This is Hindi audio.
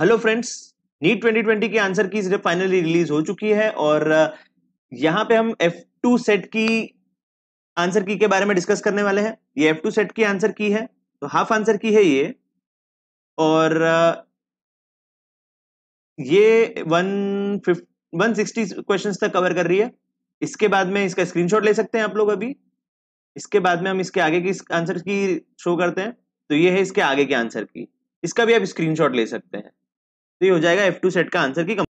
हेलो फ्रेंड्स नीट 2020 की आंसर की फाइनली रिलीज हो चुकी है और यहाँ पे हम एफ टू सेट की आंसर की के बारे में डिस्कस करने वाले हैं ये एफ टू सेट की आंसर की है तो हाफ आंसर की है ये और ये one fifty one sixty question तक कवर कर रही है इसके बाद में इसका स्क्रीनशॉट ले सकते हैं आप लोग अभी इसके बाद में हम इसके आगे की आंसर की शो करते हैं तो ये है इसके आगे के आंसर की इसका भी आप स्क्रीनशॉट ले सकते हैं तो ये हो जाएगा एफ टू सेट का आंसर की